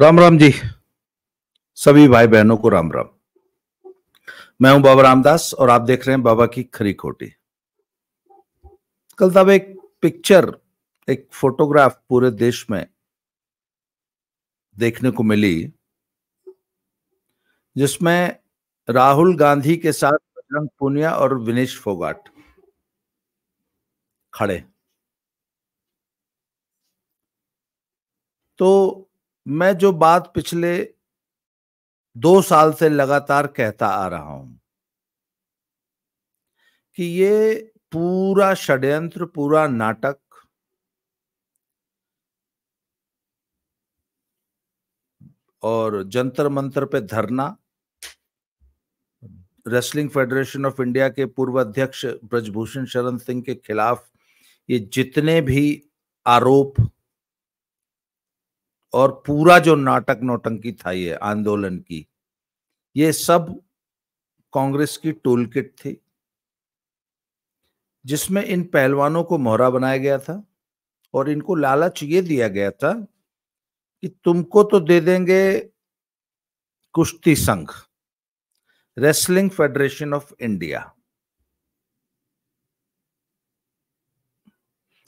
राम राम जी सभी भाई बहनों को राम राम मैं हूं बाबा रामदास और आप देख रहे हैं बाबा की खरी खोटी कल तब एक पिक्चर एक फोटोग्राफ पूरे देश में देखने को मिली जिसमें राहुल गांधी के साथ बजरंग पुनिया और विनेश फोगाट खड़े तो मैं जो बात पिछले दो साल से लगातार कहता आ रहा हूं कि ये पूरा षड्यंत्र पूरा नाटक और जंतर मंतर पे धरना रेसलिंग फेडरेशन ऑफ इंडिया के पूर्व अध्यक्ष ब्रजभूषण शरण सिंह के खिलाफ ये जितने भी आरोप और पूरा जो नाटक नौटंकी था ये आंदोलन की ये सब कांग्रेस की टूल किट थी जिसमें इन पहलवानों को मोहरा बनाया गया था और इनको लालच ये दिया गया था कि तुमको तो दे देंगे कुश्ती संघ रेसलिंग फेडरेशन ऑफ इंडिया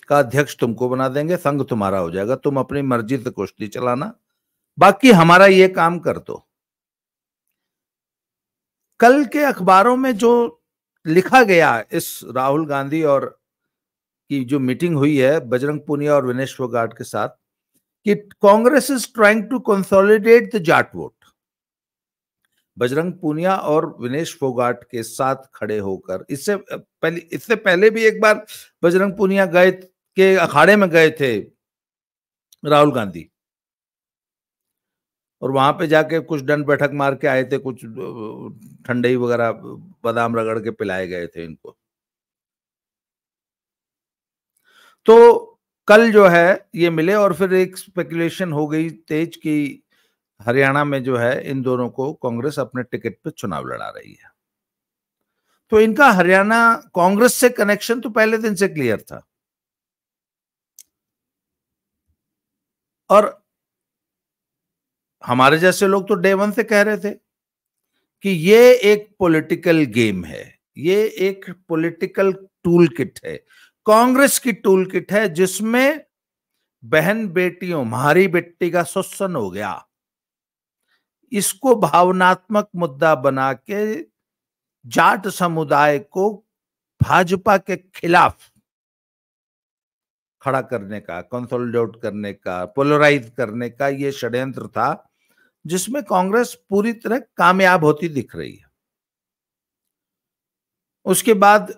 का अध्यक्ष तुमको बना देंगे संघ तुम्हारा हो जाएगा तुम अपनी मर्जी से कुश्ती चलाना बाकी हमारा ये काम कर दो कल के अखबारों में जो लिखा गया इस राहुल गांधी और की जो मीटिंग हुई है बजरंग पुनिया और विनेश फोगाट के साथ कि Congress is trying to consolidate the Jat vote Bajrang Punia और विनेश फोगाट के साथ खड़े होकर इससे पहले इससे पहले भी एक बार बजरंग पुनिया गए के अखाड़े में गए थे राहुल गांधी और वहां पे जाके कुछ दंड बैठक मार के आए थे कुछ ठंडई वगैरह बादाम रगड़ के पिलाए गए थे इनको तो कल जो है ये मिले और फिर एक स्पेकुलेशन हो गई तेज की हरियाणा में जो है इन दोनों को कांग्रेस अपने टिकट पे चुनाव लड़ा रही है तो इनका हरियाणा कांग्रेस से कनेक्शन तो पहले दिन से क्लियर था और हमारे जैसे लोग तो डे वन से कह रहे थे कि ये एक पॉलिटिकल गेम है ये एक पॉलिटिकल टूल किट है कांग्रेस की टूल किट है जिसमें बहन बेटियों हमारी बेटी का शोषण हो गया इसको भावनात्मक मुद्दा बना के जाट समुदाय को भाजपा के खिलाफ खड़ा करने का कंसोलिडेट करने का पोलराइज करने का ये षड्यंत्र था जिसमें कांग्रेस पूरी तरह कामयाब होती दिख रही है उसके बाद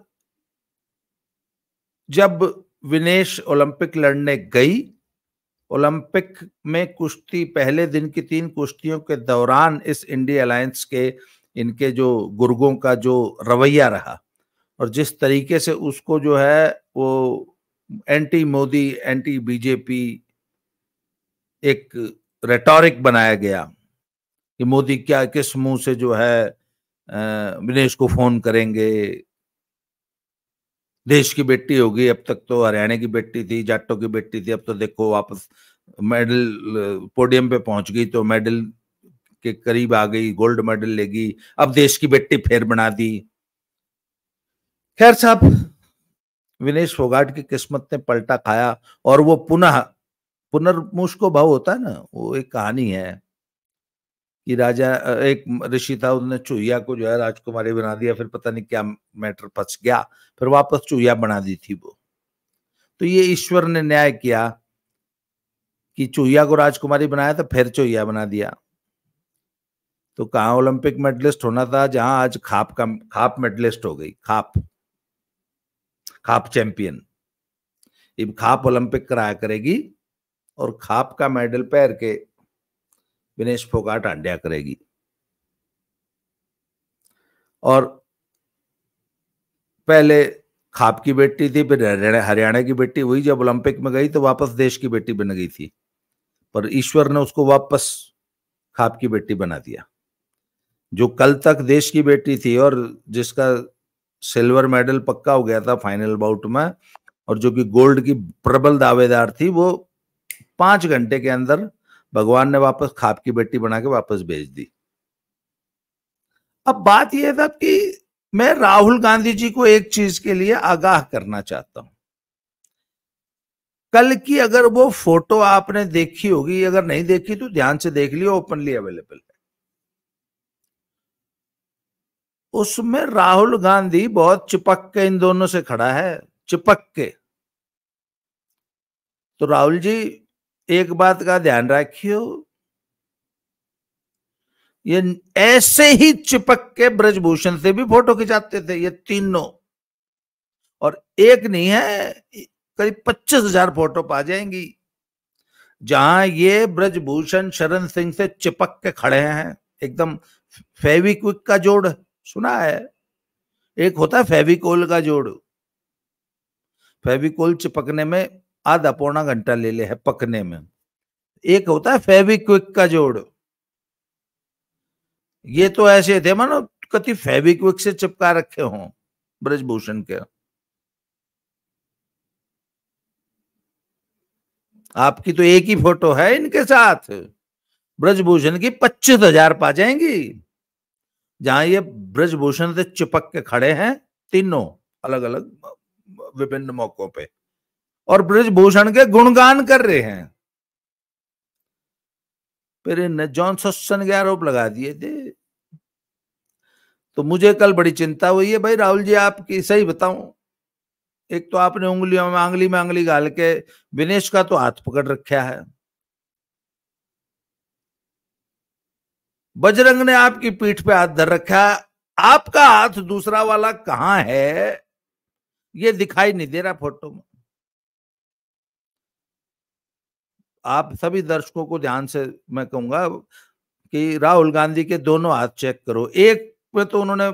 जब विनेश ओलंपिक लड़ने गई ओलंपिक में कुश्ती पहले दिन की तीन कुश्तियों के दौरान इस इंडिया अलायंस के इनके जो गुर्गों का जो रवैया रहा और जिस तरीके से उसको जो है वो एंटी मोदी एंटी बीजेपी एक रेटोरिक बनाया गया कि मोदी क्या किस मुंह से जो है विनेश को फोन करेंगे देश की बेटी होगी अब तक तो हरियाणा की बेटी थी जाटों की बेटी थी अब तो देखो वापस मेडल पोडियम पे पहुंच गई तो मेडल के करीब आ गई गोल्ड मेडल लेगी अब देश की बेटी फिर बना दी खैर साहब विनेश फोगाट की किस्मत ने पलटा खाया और वो पुनः पुनर्मुष को भाव होता है ना वो एक कहानी है कि राजा एक ऋषि था उसने चूहिया को जो है राजकुमारी बना दिया फिर पता नहीं क्या मैटर फंस गया फिर वापस चूहिया बना दी थी वो तो ये ईश्वर ने न्याय किया कि चूहिया को राजकुमारी बनाया था फिर चूहिया बना दिया तो कहा ओलंपिक मेडलिस्ट होना था जहां आज खाप का खाप मेडलिस्ट हो गई खाप खाप चैंपियन इब खाप ओलंपिक कराया करेगी और खाप का मेडल पैर के विनेश फोगाट आंडिया करेगी और पहले खाप की बेटी थी फिर हरियाणा की बेटी हुई जब ओलंपिक में गई तो वापस देश की बेटी बन गई थी पर ईश्वर ने उसको वापस खाप की बेटी बना दिया जो कल तक देश की बेटी थी और जिसका सिल्वर मेडल पक्का हो गया था फाइनल बाउट में और जो कि गोल्ड की प्रबल दावेदार थी वो पांच घंटे के अंदर भगवान ने वापस खाप की बेटी बना के वापस भेज दी अब बात यह था कि मैं राहुल गांधी जी को एक चीज के लिए आगाह करना चाहता हूं कल की अगर वो फोटो आपने देखी होगी अगर नहीं देखी तो ध्यान से देख लियो ओपनली अवेलेबल उसमें राहुल गांधी बहुत चिपक के इन दोनों से खड़ा है चिपक के तो राहुल जी एक बात का ध्यान रखियो ये ऐसे ही चिपक के ब्रजभूषण से भी फोटो खिंचाते थे ये तीनों और एक नहीं है करीब पच्चीस हजार फोटो पा जाएंगी जहां ये ब्रजभूषण शरण सिंह से चिपक के खड़े हैं एकदम फेविक्विक का जोड़ सुना है एक होता है फेविकोल का जोड़ फेविकोल चिपकने में आधा पौना घंटा ले ले है पकने में एक होता है फेविक्विक का जोड़ ये तो ऐसे थे मानो कति फेविक्विक से चिपका रखे हों ब्रजभूषण के आपकी तो एक ही फोटो है इनके साथ ब्रजभूषण की पच्चीस हजार पा जाएंगी जहां ये ब्रजभूषण से चिपक के खड़े हैं तीनों अलग अलग विभिन्न मौकों पे और ब्रजभूषण के गुणगान कर रहे हैं फिर इनने जॉन सोशन के आरोप लगा दिए थे तो मुझे कल बड़ी चिंता हुई है भाई राहुल जी आपकी सही बताऊं एक तो आपने उंगलियों में आंगली में आंगली गाल के विनेश का तो हाथ पकड़ रखा है बजरंग ने आपकी पीठ पे हाथ धर रखा आपका हाथ दूसरा वाला कहां है ये दिखाई नहीं दे रहा फोटो में आप सभी दर्शकों को ध्यान से मैं कहूंगा कि राहुल गांधी के दोनों हाथ चेक करो एक में तो उन्होंने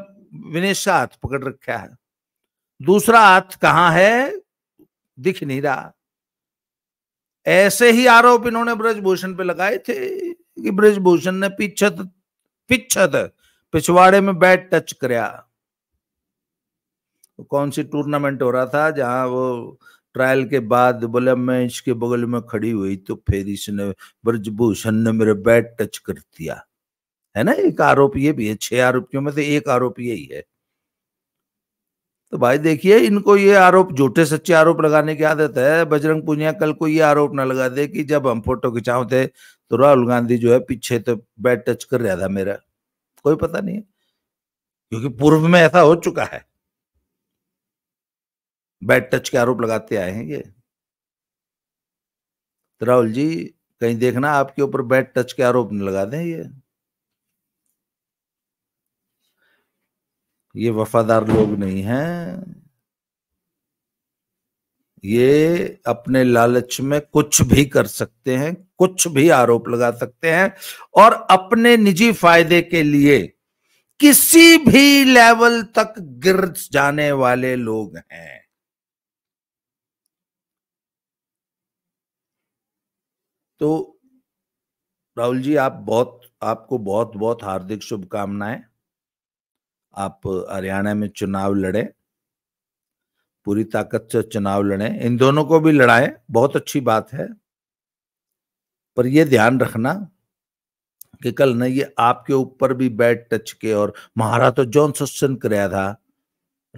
विनेश का हाथ पकड़ रखा है दूसरा हाथ कहां है दिख नहीं रहा ऐसे ही आरोप इन्होंने ब्रजभूषण पे लगाए थे कि ब्रजभूषण ने पीछे तो पिछद पिछवाड़े में बैट टच कराया कौन सी टूर्नामेंट हो रहा था जहां वो ट्रायल के बाद बोले मैं इसके बगल में खड़ी हुई तो फिर इसने ब्रजभूषण ने मेरे बैट टच कर दिया है ना एक आरोप ये भी है छह आरोपियों में से एक आरोप यही है तो भाई देखिए इनको ये आरोप झूठे सच्चे आरोप लगाने की आदत है बजरंग पुनिया कल को ये आरोप ना लगा दे कि जब हम फोटो खिंचाओ थे तो राहुल गांधी जो है पीछे तो बैट टच कर रहा था मेरा कोई पता नहीं है क्योंकि पूर्व में ऐसा हो चुका है बैट टच के आरोप लगाते आए हैं ये तो राहुल जी कहीं देखना आपके ऊपर बैट टच के आरोप लगा दें ये ये वफादार लोग नहीं हैं ये अपने लालच में कुछ भी कर सकते हैं कुछ भी आरोप लगा सकते हैं और अपने निजी फायदे के लिए किसी भी लेवल तक गिर जाने वाले लोग हैं तो राहुल जी आप बहुत आपको बहुत बहुत हार्दिक शुभकामनाएं आप हरियाणा में चुनाव लड़े पूरी ताकत से चुनाव लड़े इन दोनों को भी लड़ाएं बहुत अच्छी बात है पर यह ध्यान रखना कि कल ना ये आपके ऊपर भी बैट टच के और महारा तो जॉन सस्सन कराया था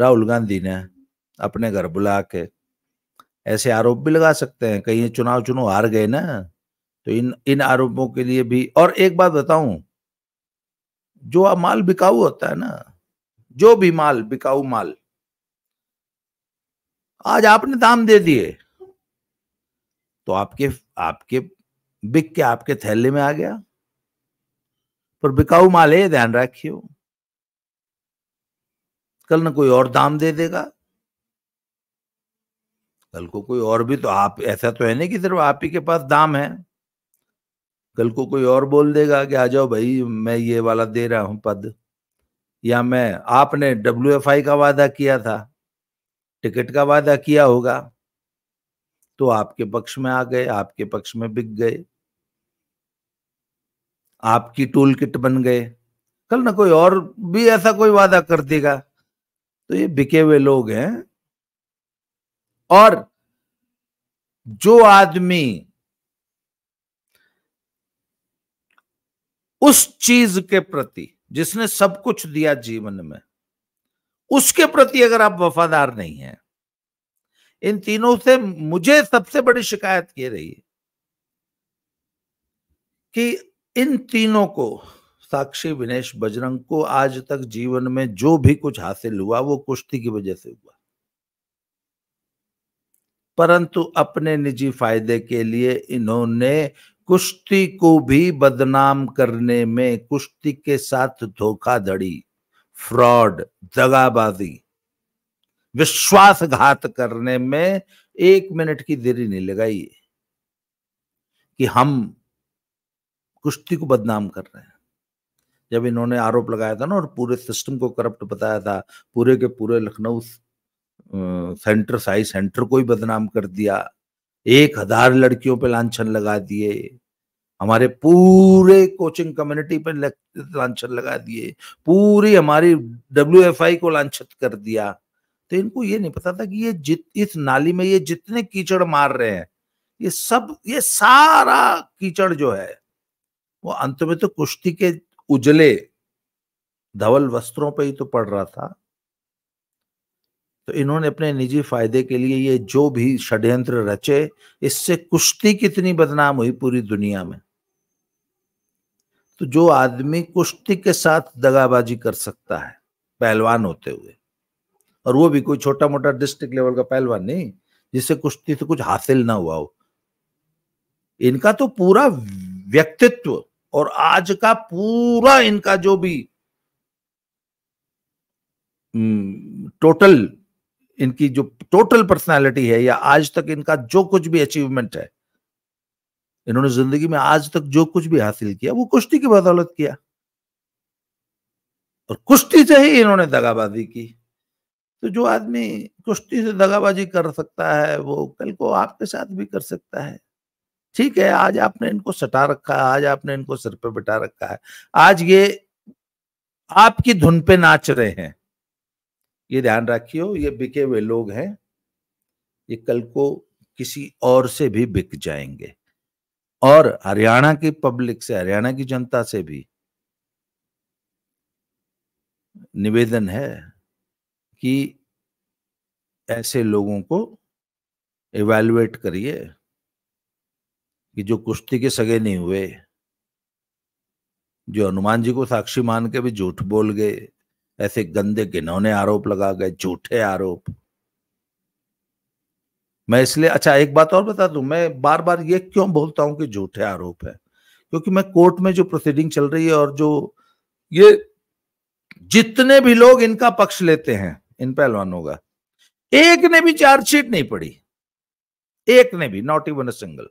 राहुल गांधी ने अपने घर बुला के ऐसे आरोप भी लगा सकते हैं कहीं चुनाव चुनाव हार गए ना तो इन इन आरोपों के लिए भी और एक बात बताऊं जो माल बिकाऊ होता है ना जो भी माल बिकाऊ माल आज आपने दाम दे दिए तो आपके आपके बिक के आपके थैले में आ गया पर बिकाऊ माल है ध्यान रखियो कल ना कोई और दाम दे देगा कल को कोई और भी तो आप ऐसा तो है नहीं कि सिर्फ आप ही के पास दाम है कल को कोई और बोल देगा कि आ जाओ भाई मैं ये वाला दे रहा हूं पद या मैं आपने डब्ल्यू का वादा किया था टिकट का वादा किया होगा तो आपके पक्ष में आ गए आपके पक्ष में बिक गए आपकी टूल किट बन गए कल ना कोई और भी ऐसा कोई वादा कर देगा तो ये बिके हुए लोग हैं और जो आदमी उस चीज के प्रति जिसने सब कुछ दिया जीवन में उसके प्रति अगर आप वफादार नहीं हैं इन तीनों से मुझे सबसे बड़ी शिकायत ये रही कि इन तीनों को साक्षी विनेश बजरंग को आज तक जीवन में जो भी कुछ हासिल हुआ वो कुश्ती की वजह से हुआ परंतु अपने निजी फायदे के लिए इन्होंने कुश्ती को भी बदनाम करने में कुश्ती के साथ धोखाधड़ी फ्रॉड दगाबाजी विश्वासघात करने में एक मिनट की देरी नहीं लगाई कि हम कुश्ती को बदनाम कर रहे हैं जब इन्होंने आरोप लगाया था ना और पूरे सिस्टम को करप्ट बताया था पूरे के पूरे लखनऊ सेंटर साई सेंटर को ही बदनाम कर दिया एक हजार लड़कियों पे लांछन लगा दिए हमारे पूरे कोचिंग कम्युनिटी पर लांछन लगा दिए पूरी हमारी डब्ल्यू को लांछित कर दिया तो इनको ये नहीं पता था कि ये जित इस नाली में ये जितने कीचड़ मार रहे हैं ये सब ये सारा कीचड़ जो है वो अंत में तो कुश्ती के उजले धवल वस्त्रों पे ही तो पड़ रहा था तो इन्होंने अपने निजी फायदे के लिए ये जो भी षड्यंत्र रचे इससे कुश्ती कितनी बदनाम हुई पूरी दुनिया में तो जो आदमी कुश्ती के साथ दगाबाजी कर सकता है पहलवान होते हुए और वो भी कोई छोटा मोटा डिस्ट्रिक्ट लेवल का पहलवान नहीं जिससे कुश्ती से कुछ हासिल ना हुआ हो इनका तो पूरा व्यक्तित्व और आज का पूरा इनका जो भी टोटल हम्म, इनकी जो टोटल पर्सनालिटी है या आज तक इनका जो कुछ भी अचीवमेंट है इन्होंने जिंदगी में आज तक जो कुछ भी हासिल किया वो कुश्ती की बदौलत किया और कुश्ती से ही इन्होंने दगाबाजी की तो जो आदमी कुश्ती से दगाबाजी कर सकता है वो कल को आपके साथ भी कर सकता है ठीक है आज आपने इनको सटा रखा है आज आपने इनको सर पे बिठा रखा है आज ये आपकी धुन पे नाच रहे हैं ये ध्यान रखियो ये बिके हुए लोग हैं ये कल को किसी और से भी बिक जाएंगे और हरियाणा की पब्लिक से हरियाणा की जनता से भी निवेदन है कि ऐसे लोगों को इवेलुएट करिए कि जो कुश्ती के सगे नहीं हुए जो हनुमान जी को साक्षी मान के भी झूठ बोल गए ऐसे गंदे घिनौने आरोप लगा गए झूठे आरोप मैं इसलिए अच्छा एक बात और बता दू मैं बार बार ये क्यों बोलता हूं कि झूठे आरोप है क्योंकि मैं कोर्ट में जो प्रोसीडिंग चल रही है और जो ये जितने भी लोग इनका पक्ष लेते हैं इन पहलवानों का एक ने भी चार्जशीट नहीं पड़ी एक ने भी नॉट इवन अ सिंगल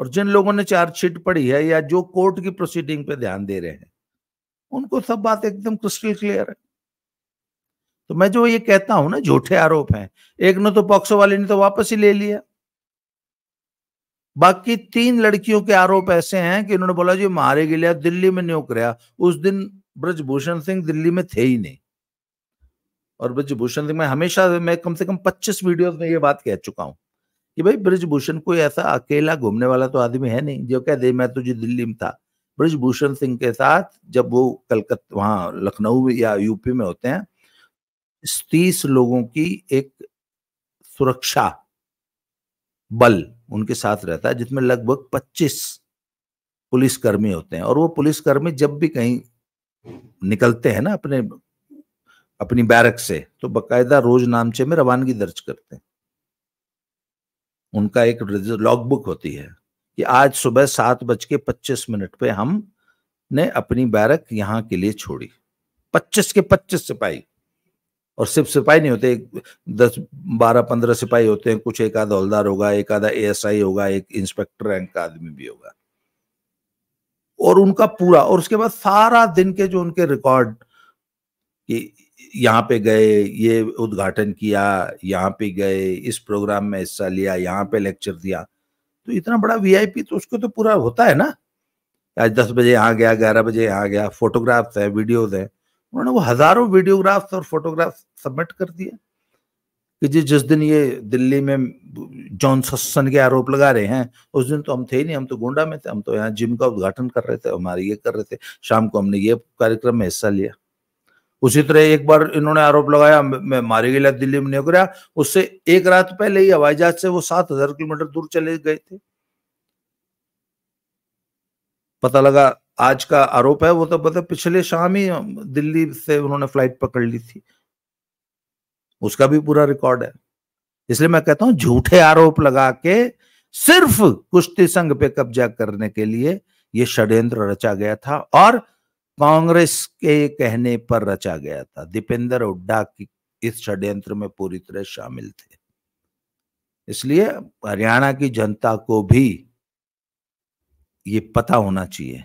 और जिन लोगों ने चार्जशीट पढ़ी है या जो कोर्ट की प्रोसीडिंग पे ध्यान दे रहे हैं उनको सब बात एकदम क्रिस्टल क्लियर है तो मैं जो ये कहता हूं ना झूठे आरोप हैं एक ने तो पॉक्सो वाले ने तो वापस ही ले लिया बाकी तीन लड़कियों के आरोप ऐसे हैं कि उन्होंने बोला जी मारे गए दिल्ली में नियोग रहा उस दिन ब्रजभूषण सिंह दिल्ली में थे ही नहीं और ब्रजभूषण सिंह मैं हमेशा मैं कम से कम 25 वीडियोस में ये बात कह चुका हूं कि भाई ब्रजभूषण कोई ऐसा अकेला घूमने वाला तो आदमी है नहीं जो कह दे मैं तो जी दिल्ली में था ब्रजभूषण सिंह के साथ जब वो कलकत्ता वहां लखनऊ या यूपी में होते हैं तीस लोगों की एक सुरक्षा बल उनके साथ रहता है जिसमें लगभग पच्चीस पुलिसकर्मी होते हैं और वो पुलिसकर्मी जब भी कहीं निकलते हैं ना अपने अपनी बैरक से तो बकायदा रोज नामचे में रवानगी दर्ज करते हैं उनका एक लॉग बुक होती है कि आज सुबह सात बज के पच्चीस मिनट पे हम ने अपनी बैरक यहाँ के लिए छोड़ी पच्चीस के पच्चीस सिपाही और सिर्फ सिपाही नहीं होते दस बारह पंद्रह सिपाही होते हैं कुछ एक आधा हौलदार होगा एक आधा ए होगा एक इंस्पेक्टर रैंक का आदमी भी होगा और उनका पूरा और उसके बाद सारा दिन के जो उनके रिकॉर्ड कि यहाँ पे गए ये उद्घाटन किया यहाँ पे गए इस प्रोग्राम में हिस्सा लिया यहाँ पे लेक्चर दिया तो इतना बड़ा वीआईपी तो उसको तो पूरा होता है ना आज दस बजे यहाँ गया ग्यारह बजे यहाँ गया फोटोग्राफ्स है वीडियोज है उन्होंने वो हजारों वीडियोग्राफ्स और फोटोग्राफ सबमिट कर दिए कि जी जिस दिन ये दिल्ली में जॉन सस्सन के आरोप लगा रहे हैं उस दिन तो हम थे ही नहीं हम तो गोंडा में थे हम तो यहाँ जिम का उद्घाटन कर रहे थे हमारे ये कर रहे थे शाम को हमने ये कार्यक्रम में हिस्सा लिया उसी तरह एक बार इन्होंने आरोप लगाया मैं मारे गए दिल्ली में नहीं कराया उससे एक रात पहले ही हवाई जहाज से वो सात हजार किलोमीटर दूर चले गए थे पता लगा आज का आरोप है वो तो मतलब पिछले शाम ही दिल्ली से उन्होंने फ्लाइट पकड़ ली थी उसका भी पूरा रिकॉर्ड है इसलिए मैं कहता हूं झूठे आरोप लगा के सिर्फ कुश्ती संघ पे कब्जा करने के लिए यह षड्यंत्र रचा गया था और कांग्रेस के कहने पर रचा गया था दीपेंद्र हुड्डा की इस षड्यंत्र में पूरी तरह शामिल थे इसलिए हरियाणा की जनता को भी ये पता होना चाहिए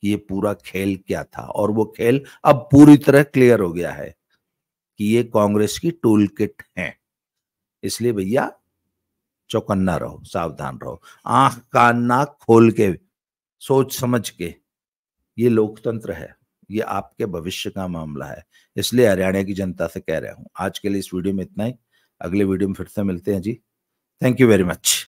कि ये पूरा खेल क्या था और वो खेल अब पूरी तरह क्लियर हो गया है कि ये कांग्रेस की टूल किट है इसलिए भैया चौकन्ना रहो सावधान रहो आंख कान नाक खोल के सोच समझ के ये लोकतंत्र है ये आपके भविष्य का मामला है इसलिए हरियाणा की जनता से कह रहा हूं आज के लिए इस वीडियो में इतना ही अगले वीडियो में फिर से मिलते हैं जी थैंक यू वेरी मच